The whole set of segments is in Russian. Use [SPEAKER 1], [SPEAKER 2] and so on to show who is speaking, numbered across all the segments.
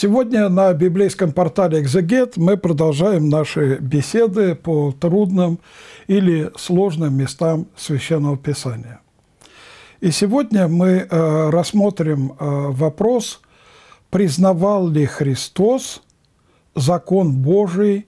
[SPEAKER 1] Сегодня на библейском портале «Экзегет» мы продолжаем наши беседы по трудным или сложным местам Священного Писания. И сегодня мы э, рассмотрим э, вопрос, признавал ли Христос закон Божий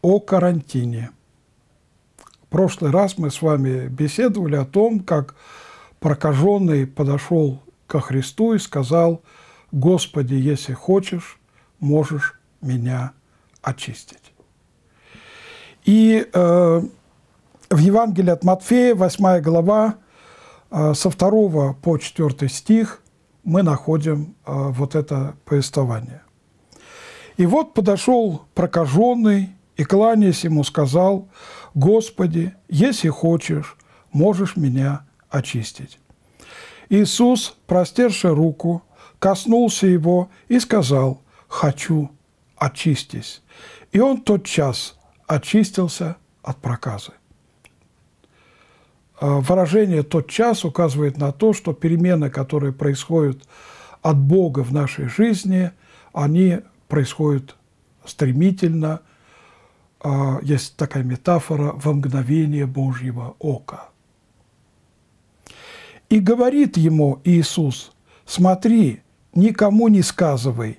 [SPEAKER 1] о карантине. В прошлый раз мы с вами беседовали о том, как прокаженный подошел ко Христу и сказал – «Господи, если хочешь, можешь меня очистить». И э, в Евангелии от Матфея, 8 глава, э, со 2 по 4 стих мы находим э, вот это повествование. «И вот подошел прокаженный и, кланяясь ему, сказал, «Господи, если хочешь, можешь меня очистить». Иисус, простерши руку, коснулся его и сказал «Хочу, очистись». И он тотчас очистился от проказы. А, выражение «тотчас» указывает на то, что перемены, которые происходят от Бога в нашей жизни, они происходят стремительно, а, есть такая метафора, во мгновение Божьего ока. И говорит ему Иисус, смотри, никому не сказывай,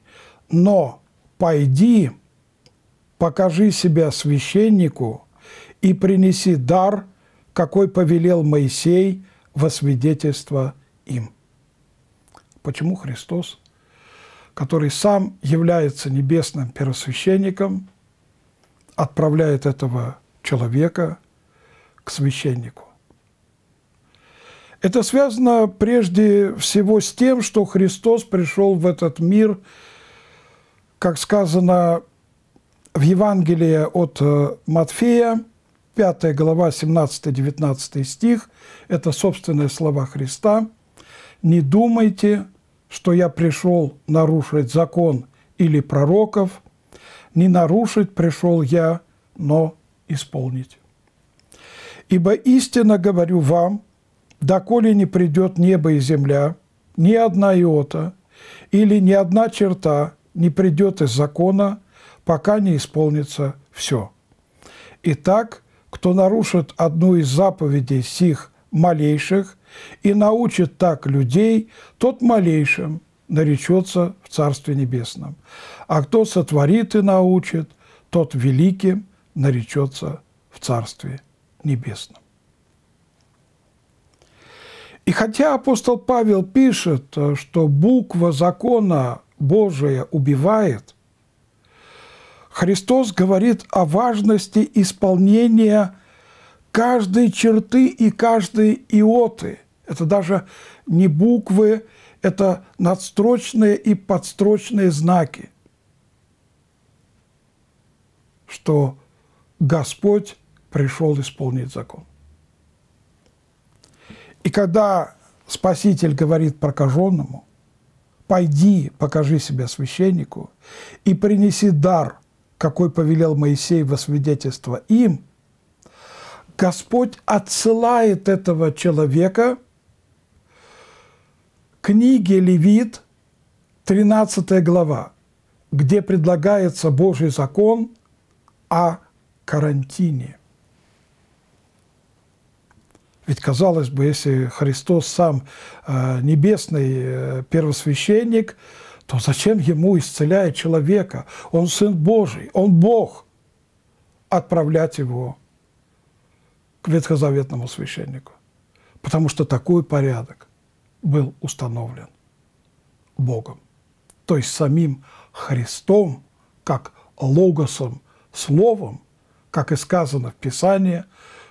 [SPEAKER 1] но пойди, покажи себя священнику и принеси дар, какой повелел Моисей во свидетельство им. Почему Христос, который сам является небесным первосвященником, отправляет этого человека к священнику? Это связано прежде всего с тем, что Христос пришел в этот мир, как сказано в Евангелии от э, Матфея, 5 глава, 17-19 стих, это собственные слова Христа, «Не думайте, что я пришел нарушить закон или пророков, не нарушить пришел я, но исполнить. Ибо истинно говорю вам – доколе не придет небо и земля, ни одна иота или ни одна черта не придет из закона, пока не исполнится все. Итак, кто нарушит одну из заповедей сих малейших и научит так людей, тот малейшим наречется в Царстве Небесном. А кто сотворит и научит, тот великим наречется в Царстве Небесном. И хотя апостол Павел пишет, что буква закона Божия убивает, Христос говорит о важности исполнения каждой черты и каждой иоты. Это даже не буквы, это надстрочные и подстрочные знаки, что Господь пришел исполнить закон. И когда Спаситель говорит прокаженному, «Пойди, покажи себя священнику и принеси дар, какой повелел Моисей во свидетельство им», Господь отсылает этого человека к книге Левит, 13 глава, где предлагается Божий закон о карантине. Ведь, казалось бы, если Христос сам э, небесный э, первосвященник, то зачем ему, исцеляя человека, он Сын Божий, он Бог, отправлять его к ветхозаветному священнику? Потому что такой порядок был установлен Богом, то есть самим Христом, как логосом, словом, как и сказано в Писании,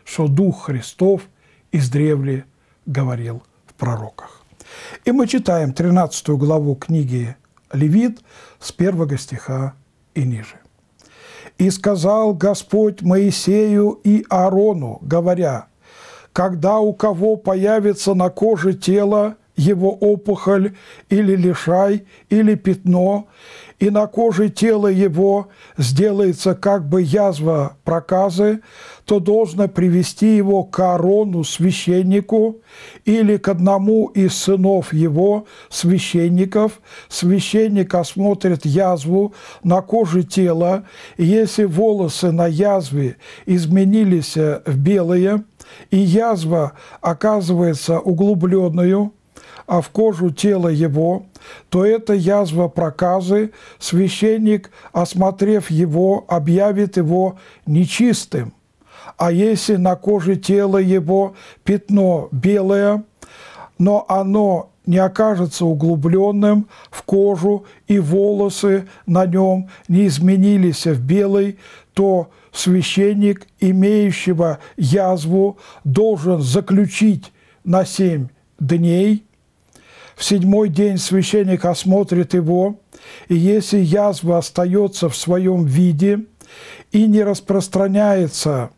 [SPEAKER 1] что Дух Христов – издревле говорил в пророках. И мы читаем 13 главу книги Левит с первого стиха и ниже. «И сказал Господь Моисею и Аарону, говоря, «Когда у кого появится на коже тело, его опухоль или лишай, или пятно, и на коже тела его сделается как бы язва проказы, то должно привести его к Аарону священнику или к одному из сынов его, священников. Священник осмотрит язву на коже тела, и если волосы на язве изменились в белые, и язва оказывается углубленную – а в кожу тела его, то это язва проказы, священник, осмотрев его, объявит его нечистым. А если на коже тела его пятно белое, но оно не окажется углубленным в кожу, и волосы на нем не изменились в белый, то священник, имеющего язву, должен заключить на семь дней – в седьмой день священник осмотрит его, и если язва остается в своем виде и не распространяется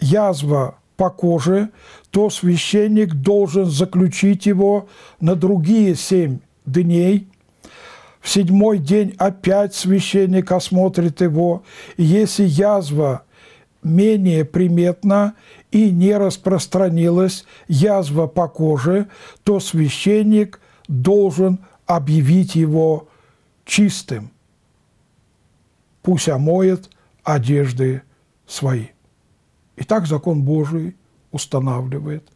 [SPEAKER 1] язва по коже, то священник должен заключить его на другие семь дней. В седьмой день опять священник осмотрит его, и если язва менее приметна и не распространилась язва по коже, то священник должен объявить его чистым. Пусть омоет одежды свои. И так закон Божий устанавливает.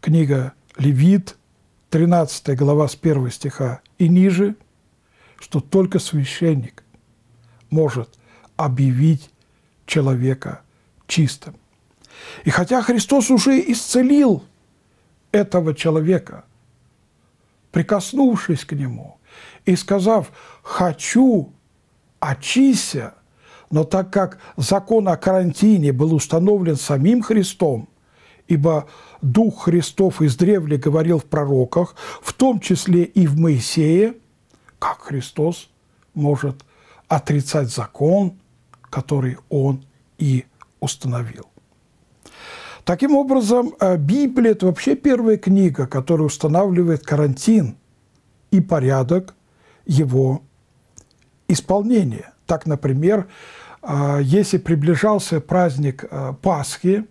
[SPEAKER 1] Книга Левит, 13 глава с 1 стиха и ниже, что только священник может объявить человека чистым. И хотя Христос уже исцелил этого человека, прикоснувшись к нему и сказав «хочу, очися», но так как закон о карантине был установлен самим Христом, ибо Дух Христов издревле говорил в пророках, в том числе и в Моисее, как Христос может отрицать закон – который он и установил. Таким образом, э, Библия – это вообще первая книга, которая устанавливает карантин и порядок его исполнения. Так, например, э, если приближался праздник э, Пасхи,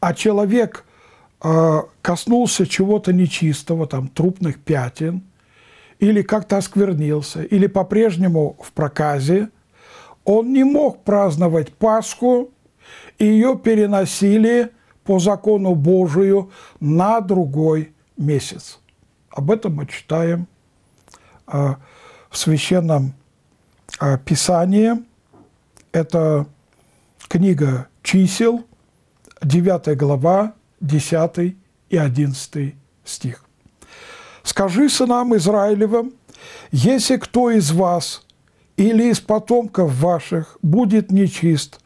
[SPEAKER 1] а человек коснулся чего-то нечистого, там, трупных пятен, или как-то осквернился, или по-прежнему в проказе – он не мог праздновать Пасху, ее переносили по закону Божию на другой месяц. Об этом мы читаем а, в Священном а, Писании. Это книга чисел, 9 глава, 10 и 11 стих. «Скажи сынам Израилевым, если кто из вас – или из потомков ваших будет нечист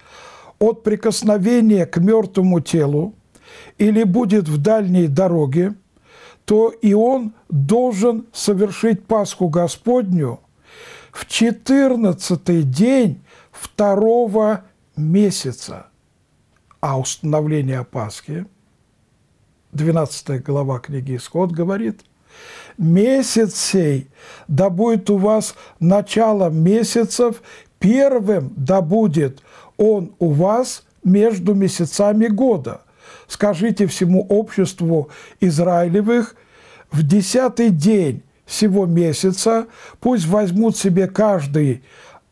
[SPEAKER 1] от прикосновения к мертвому телу или будет в дальней дороге, то и он должен совершить Пасху Господню в четырнадцатый день второго месяца. А установление Пасхи, 12 глава книги Исход говорит – месяц сей, да будет у вас начало месяцев, первым да будет он у вас между месяцами года. Скажите всему обществу Израилевых, в десятый день всего месяца пусть возьмут себе каждый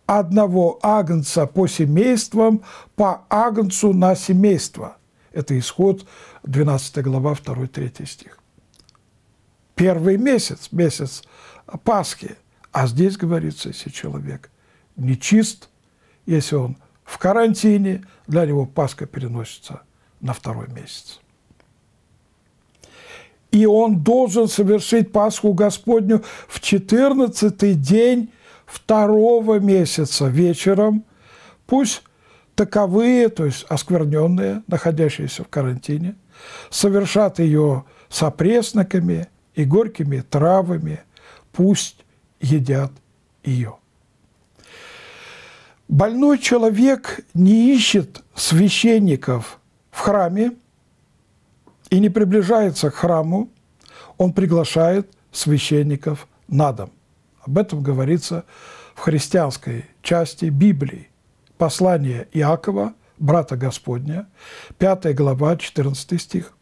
[SPEAKER 1] одного агнца по семействам, по агнцу на семейство. Это исход 12 глава 2-3 стих первый месяц, месяц Пасхи. А здесь говорится, если человек нечист, если он в карантине, для него Пасха переносится на второй месяц. И он должен совершить Пасху Господню в 14 день второго месяца вечером. Пусть таковые, то есть оскверненные, находящиеся в карантине, совершат ее с опресноками – и горькими травами, пусть едят ее. Больной человек не ищет священников в храме и не приближается к храму, он приглашает священников на дом. Об этом говорится в христианской части Библии. Послание Иакова, брата Господня, 5 глава, 14 стих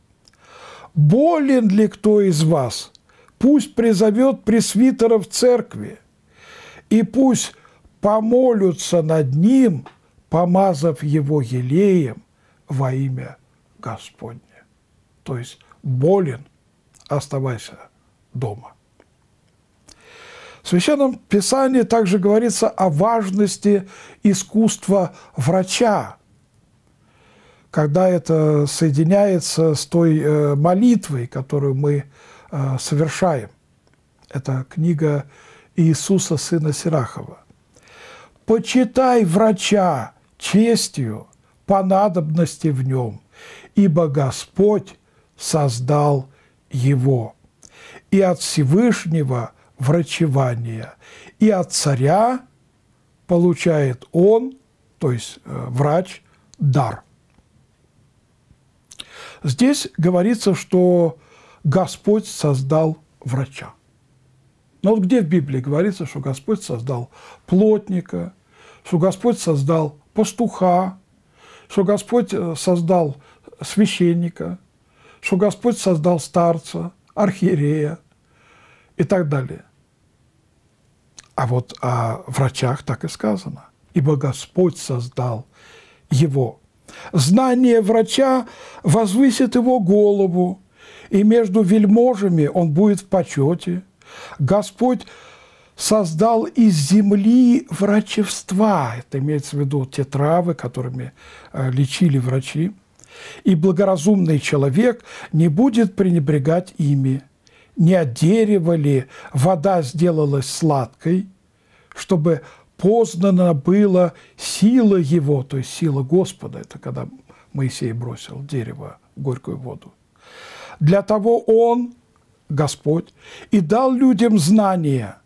[SPEAKER 1] болен ли кто из вас, пусть призовет пресвитера в церкви, и пусть помолятся над ним, помазав его елеем во имя Господне. То есть болен, оставайся дома. В Священном Писании также говорится о важности искусства врача, когда это соединяется с той э, молитвой, которую мы э, совершаем. Это книга Иисуса, сына Сирахова. «Почитай врача честью по надобности в нем, ибо Господь создал его, и от Всевышнего врачевания, и от царя получает он, то есть э, врач, дар». Здесь говорится, что Господь создал врача. Но вот где в Библии говорится, что Господь создал плотника, что Господь создал пастуха, что Господь э, создал священника, что Господь создал старца, архиерея и так далее. А вот о врачах так и сказано. Ибо Господь создал его Знание врача возвысит его голову, и между вельможами он будет в почете. Господь создал из земли врачевства, это имеется в виду те травы, которыми э, лечили врачи, и благоразумный человек не будет пренебрегать ими. Не от дерева ли вода сделалась сладкой, чтобы познана была сила его, то есть сила Господа, это когда Моисей бросил дерево в горькую воду. Для того он, Господь, и дал людям знания,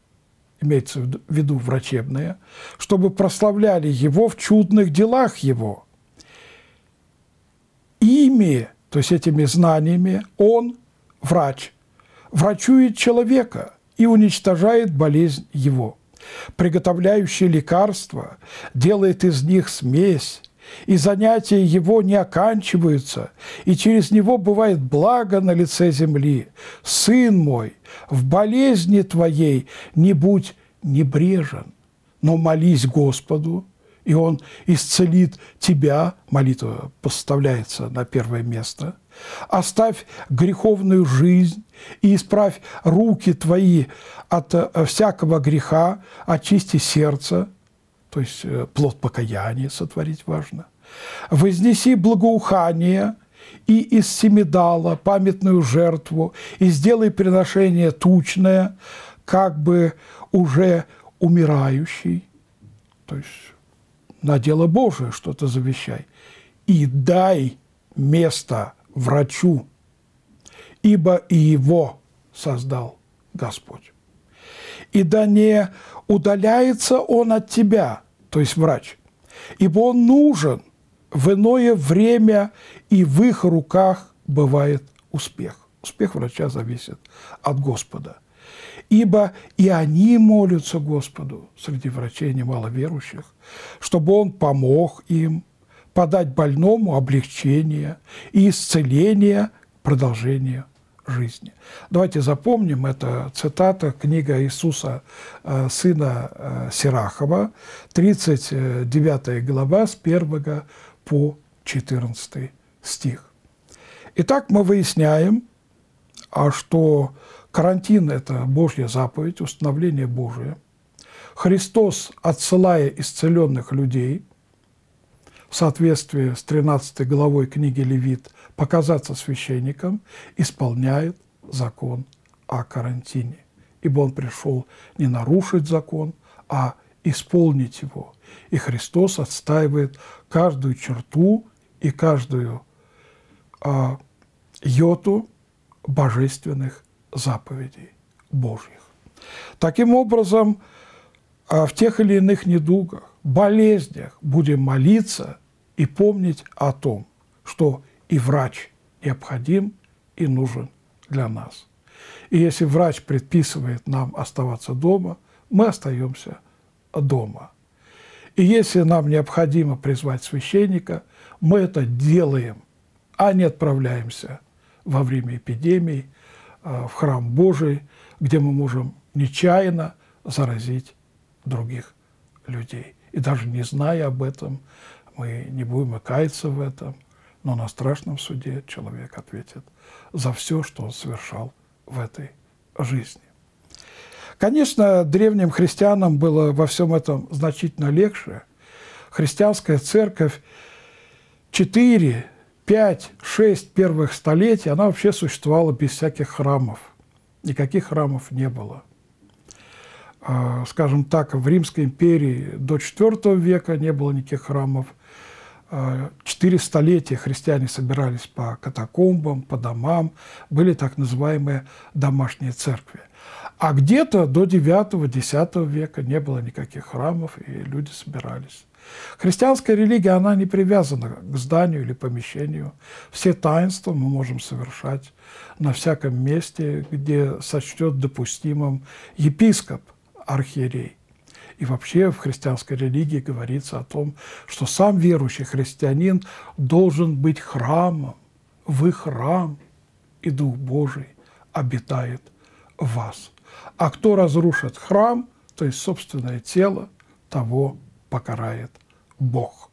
[SPEAKER 1] имеется в виду врачебные, чтобы прославляли его в чудных делах его. Ими, то есть этими знаниями, он, врач, врачует человека и уничтожает болезнь его – приготовляющий лекарства, делает из них смесь, и занятия его не оканчиваются, и через него бывает благо на лице земли. Сын мой, в болезни твоей не будь небрежен, но молись Господу, и Он исцелит тебя, молитва поставляется на первое место – оставь греховную жизнь и исправь руки твои от э, всякого греха, очисти сердце, то есть э, плод покаяния сотворить важно, вознеси благоухание и из семидала памятную жертву, и сделай приношение тучное, как бы уже умирающий, то есть на дело Божие что-то завещай, и дай место – врачу, ибо и его создал Господь. И да не удаляется он от тебя, то есть врач, ибо он нужен в иное время, и в их руках бывает успех. Успех врача зависит от Господа. Ибо и они молятся Господу, среди врачей немало верующих, чтобы Он помог им – подать больному облегчение и исцеление продолжению жизни. Давайте запомним, это цитата, книга Иисуса, э, сына э, Сирахова, 39 глава, с 1 по 14 стих. Итак, мы выясняем, а что карантин – это Божья заповедь, установление Божие. Христос, отсылая исцеленных людей – в соответствии с 13 главой книги Левит показаться священником, исполняет закон о карантине. Ибо он пришел не нарушить закон, а исполнить его. И Христос отстаивает каждую черту и каждую а, йоту божественных заповедей Божьих. Таким образом, а, в тех или иных недугах, болезнях будем молиться – и помнить о том, что и врач необходим и нужен для нас. И если врач предписывает нам оставаться дома, мы остаемся дома. И если нам необходимо призвать священника, мы это делаем, а не отправляемся во время эпидемии а, в храм Божий, где мы можем нечаянно заразить других людей. И даже не зная об этом, мы не будем и каяться в этом, но на страшном суде человек ответит за все, что он совершал в этой жизни. Конечно, древним христианам было во всем этом значительно легче. Христианская церковь 4, 5, 6 первых столетий, она вообще существовала без всяких храмов. Никаких храмов не было. А, скажем так, в Римской империи до IV века не было никаких храмов – Э, четыре столетия христиане собирались по катакомбам, по домам, были так называемые домашние церкви. А где-то до 9-10 века не было никаких храмов, и люди собирались. Христианская религия, она не привязана к зданию или помещению. Все таинства мы можем совершать на всяком месте, где сочтет допустимым епископ, архиерей. И вообще в христианской религии говорится о том, что сам верующий христианин должен быть храмом. Вы храм, и Дух Божий обитает в вас. А кто разрушит храм, то есть собственное тело, того покарает Бог.